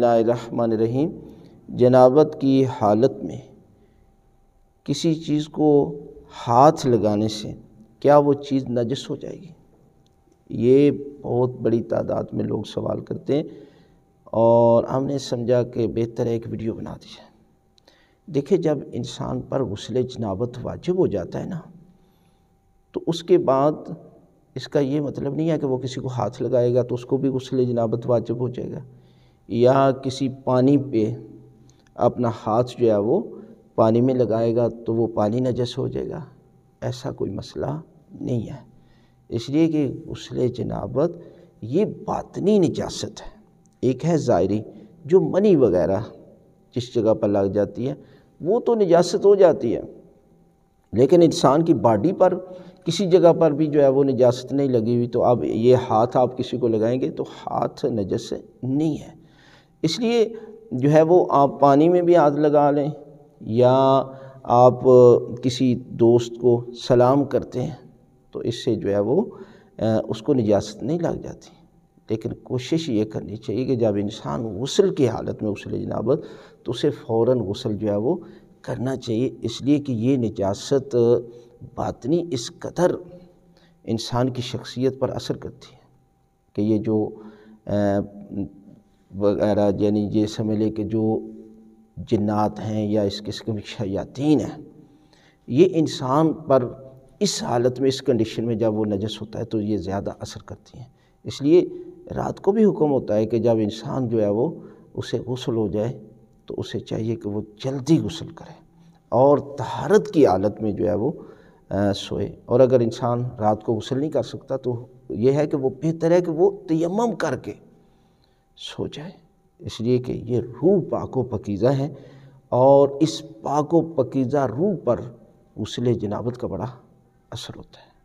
रहीम जनाबत की हालत में किसी चीज़ को हाथ लगाने से क्या वो चीज़ नजस हो जाएगी ये बहुत बड़ी तादाद में लोग सवाल करते हैं और हमने समझा कि बेहतर एक वीडियो बना दिया देखिए जब इंसान पर गसल जनाबत वाजिब हो जाता है ना तो उसके बाद इसका ये मतलब नहीं है कि वो किसी को हाथ लगाएगा तो उसको भी गसल जनाबत वाजिब हो जाएगा या किसी पानी पे अपना हाथ जो है वो पानी में लगाएगा तो वो पानी नजस हो जाएगा ऐसा कोई मसला नहीं है इसलिए कि उसले जनाबत ये बातनी निजात है एक है ज़ायरी जो मनी वगैरह जिस जगह पर लग जाती है वो तो निजात हो जाती है लेकिन इंसान की बॉडी पर किसी जगह पर भी जो है वो निजात नहीं लगी हुई तो अब ये हाथ आप किसी को लगाएंगे तो हाथ नजस नहीं है इसलिए जो है वो आप पानी में भी आग लगा लें या आप किसी दोस्त को सलाम करते हैं तो इससे जो है वो उसको निजात नहीं लग जाती लेकिन कोशिश ये करनी चाहिए कि जब इंसान गसल की हालत में उसे जनाब तो उसे फ़ौर गसल जो है वो करना चाहिए इसलिए कि ये निजात बातनी इस कदर इंसान की शख्सियत पर असर करती है कि ये जो वगैरह यानी ये समझ लें कि जो जन्ात हैं या इस किस्म की शयातीन हैं ये इंसान पर इस हालत में इस कंडीशन में जब वो नजस होता है तो ये ज़्यादा असर करती हैं इसलिए रात को भी हुक्म होता है कि जब इंसान जो है वो उसे गसल हो जाए तो उसे चाहिए कि वो जल्दी गसल करे और तहारत की हालत में जो है वो आ, सोए और अगर इंसान रात को गसल नहीं कर सकता तो यह है कि वो बेहतर है कि वो तयम करके सो जाए इसलिए कि ये रूह पाको पकीज़ा है और इस पाको पकीज़ा रूह पर उसले जनाबत का बड़ा असर होता है